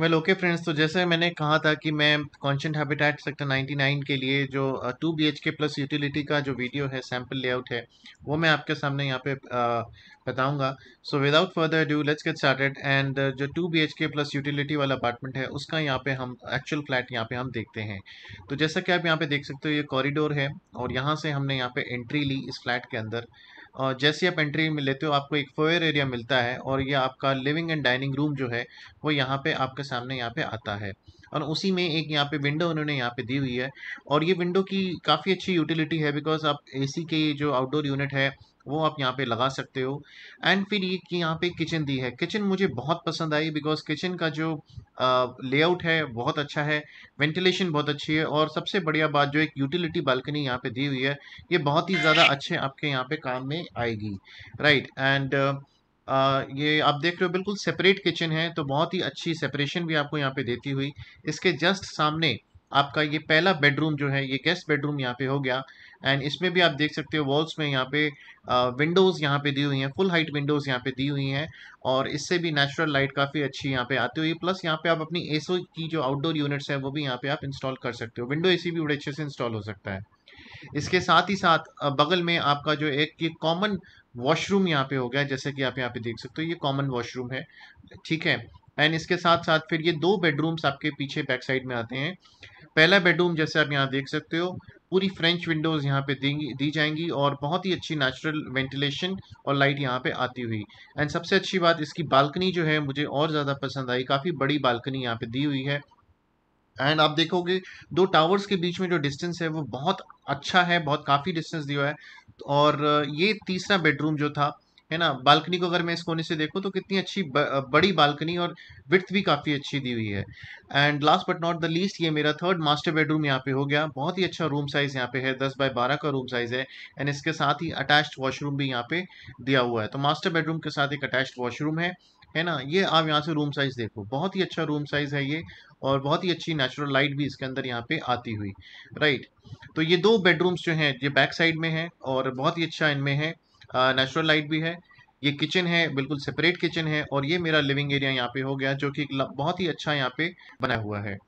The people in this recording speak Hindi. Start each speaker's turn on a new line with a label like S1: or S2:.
S1: वेल ओके फ्रेंड्स तो जैसे मैंने कहा था कि मैं कॉन्शेंट हैबिटेट सेक्टर 99 के लिए जो two B K plus utility का जो वीडियो है सैम्पल लेआउट है वो मैं आपके सामने यहाँ पे uh, बताऊंगा so without further due let's get started and जो two B K plus utility वाला अपार्टमेंट है उसका यहाँ पे हम एक्चुअल फ्लैट यहाँ पे हम देखते हैं तो जैसा कि आप यहाँ पे देख सकते हो ये कॉरिडोर है और यहाँ से हमने यहाँ पे एंट्री ली इस फ्लैट के अंदर और जैसे आप एंट्री में लेते हो आपको एक फोयर एरिया मिलता है और ये आपका लिविंग एंड डाइनिंग रूम जो है वो यहाँ पे आपके सामने यहाँ पे आता है और उसी में एक यहाँ पे विंडो उन्होंने यहाँ पे दी हुई है और ये विंडो की काफ़ी अच्छी यूटिलिटी है बिकॉज आप एसी के जो आउटडोर यूनिट है वो आप यहाँ पे लगा सकते हो एंड फिर ये कि यहाँ पे किचन दी है किचन मुझे बहुत पसंद आई बिकॉज किचन का जो लेआउट है बहुत अच्छा है वेंटिलेशन बहुत अच्छी है और सबसे बढ़िया बात जो एक यूटिलिटी बालकनी यहाँ पे दी हुई है ये बहुत ही ज़्यादा अच्छे आपके यहाँ पे काम में आएगी राइट right, एंड ये आप देख रहे हो बिल्कुल सेपरेट किचन है तो बहुत ही अच्छी सेपरेशन भी आपको यहाँ पे देती हुई इसके जस्ट सामने आपका ये पहला बेडरूम जो है ये गेस्ट बेडरूम यहाँ पे हो गया एंड इसमें भी आप देख सकते हो वॉल्स में यहाँ पे विंडोज़ यहाँ पे दी हुई हैं फुल हाइट विंडोज़ यहाँ पे दी हुई हैं और इससे भी नेचुरल लाइट काफ़ी अच्छी यहाँ पे आती हुई प्लस यहाँ पे आप अपनी ए की जो आउटडोर यूनिट्स हैं वो भी यहाँ पे आप इंस्टॉल कर सकते हो विंडो ए भी बड़े अच्छे से इंस्टॉल हो सकता है इसके साथ ही साथ बगल में आपका जो एक ये कॉमन वॉशरूम यहाँ पे हो गया जैसे कि आप यहाँ पे देख सकते हो ये कॉमन वॉशरूम है ठीक है एंड इसके साथ साथ फिर ये दो बेडरूम्स आपके पीछे बैक साइड में आते हैं पहला बेडरूम जैसे आप यहाँ देख सकते हो पूरी फ्रेंच विंडोज़ यहाँ पे देंगी दी जाएंगी और बहुत ही अच्छी नेचुरल वेंटिलेशन और लाइट यहाँ पे आती हुई एंड सबसे अच्छी बात इसकी बालकनी जो है मुझे और ज़्यादा पसंद आई काफ़ी बड़ी बालकनी यहाँ पे दी हुई है एंड आप देखोगे दो टावर्स के बीच में जो डिस्टेंस है वो बहुत अच्छा है बहुत काफ़ी डिस्टेंस दिया है और ये तीसरा बेडरूम जो था है ना बालकनी को अगर मैं इस कोने से देखूं तो कितनी अच्छी ब, बड़ी बालकनी और विथ भी काफ़ी अच्छी दी हुई है and last but not the least ये मेरा थर्ड मास्टर बेडरूम यहाँ पे हो गया बहुत ही अच्छा रूम साइज़ यहाँ पे है दस बाय बारह का रूम साइज़ है एंड इसके साथ ही अटैच्ड वॉशरूम भी यहाँ पे दिया हुआ है तो मास्टर बेडरूम के साथ एक अटैच्ड वॉशरूम है है ना ये आप यहाँ से रूम साइज़ देखो बहुत ही अच्छा रूम साइज़ है ये और बहुत ही अच्छी नेचुरल लाइट भी इसके अंदर यहाँ पे आती हुई राइट तो ये दो बेडरूम्स जो हैं ये बैक साइड में हैं और बहुत ही अच्छा इनमें है नेचुरल लाइट भी है ये किचन है बिल्कुल सेपरेट किचन है और ये मेरा लिविंग एरिया यहाँ पे हो गया जो कि बहुत ही अच्छा यहाँ पे बना हुआ है